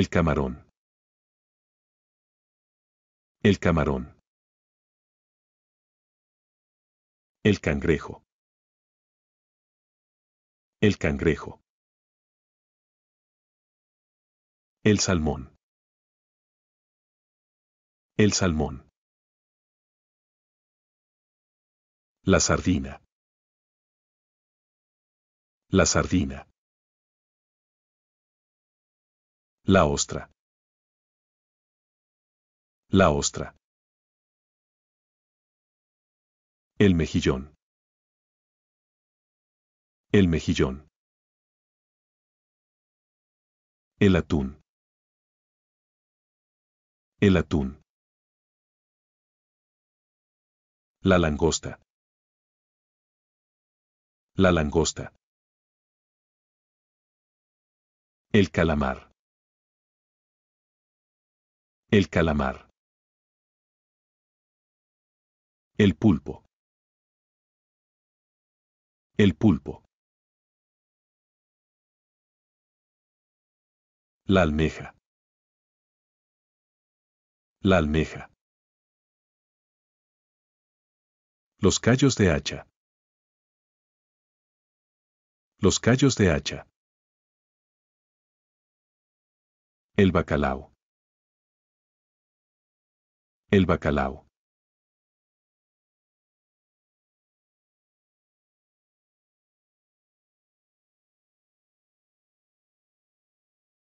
El camarón. El camarón. El cangrejo. El cangrejo. El salmón. El salmón. La sardina. La sardina. La ostra. La ostra. El mejillón. El mejillón. El atún. El atún. La langosta. La langosta. El calamar. El calamar. El pulpo. El pulpo. La almeja. La almeja. Los callos de hacha. Los callos de hacha. El bacalao el bacalao.